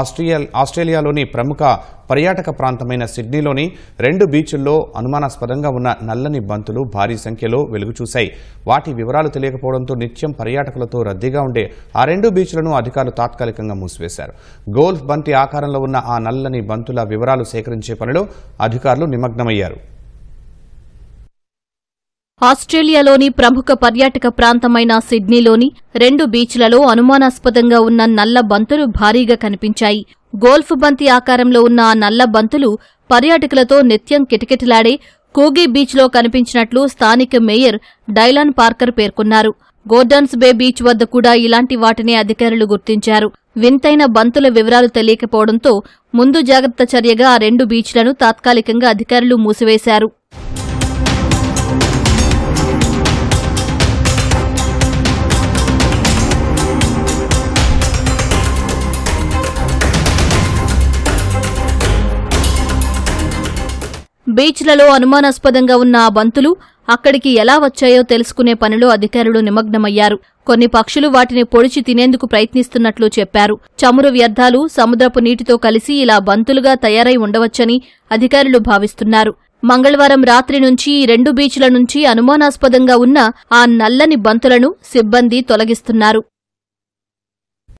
Austria ఆస్ట్రేలియాలోని ప్రముఖ పర్యాటక ప్రాంతమైన సిడ్నీలోని రెండు బీచ్ల్లో అనుమానాస్పదంగా ఉన్న నల్లని బంతులు భారీ సంఖ్యలో వెలుగుచూశాయి వాటి వివరాలు తెలియకపోవడంతో నిత్యం పర్యాటకులతో రద్దీగా ఉండే ఆ రెండు బీచ్లను అధికారులు తాత్కాలికంగా మూసివేశారు గోల్ఫ్ బంతి ఆకారంలో ఉన్న ఆ నల్లని బంతుల వివరాలు సేకరించే పనిలో అధికారులు నిమగ్నమయ్యారు ఆస్ట్రేలియాలోని ప్రముఖ పర్యాటక ప్రాంతమైన సిడ్నీలోని రెండు బీచ్లలో అనుమానాస్పదంగా ఉన్న నల్ల బంతులు భారీగా కనిపించాయి గోల్ఫ్ బంతి ఆకారంలో ఉన్న ఆ నల్ల బంతులు పర్యాటకులతో నిత్యం కిటకిటలాడే కూగీ బీచ్లో కనిపించినట్లు స్థానిక మేయర్ డైలాన్ పార్కర్ పేర్కొన్నారు గోర్డన్స్ బే బీచ్ వద్ద కూడా ఇలాంటి వాటిని అధికారులు గుర్తించారు వింతైన బంతుల వివరాలు తెలియకపోవడంతో ముందు జాగ్రత్త చర్యగా ఆ రెండు బీచ్లను తాత్కాలికంగా అధికారులు మూసివేశారు బీచ్లలో అనుమానాస్పదంగా ఉన్న ఆ బంతులు అక్కడికి ఎలా వచ్చాయో తెలుసుకునే పనిలో అధికారులు నిమగ్నమయ్యారు కొన్ని పక్షులు వాటిని పొడిచి తినేందుకు ప్రయత్నిస్తున్నట్లు చెప్పారు చమురు వ్యర్థాలు సముద్రపు నీటితో కలిసి ఇలా బంతులుగా తయారై ఉండవచ్చని అధికారులు భావిస్తున్నారు మంగళవారం రాత్రి నుంచి ఈ రెండు బీచ్ల నుంచి అనుమానాస్పదంగా ఉన్న ఆ నల్లని బంతులను సిబ్బంది తొలగిస్తున్నారు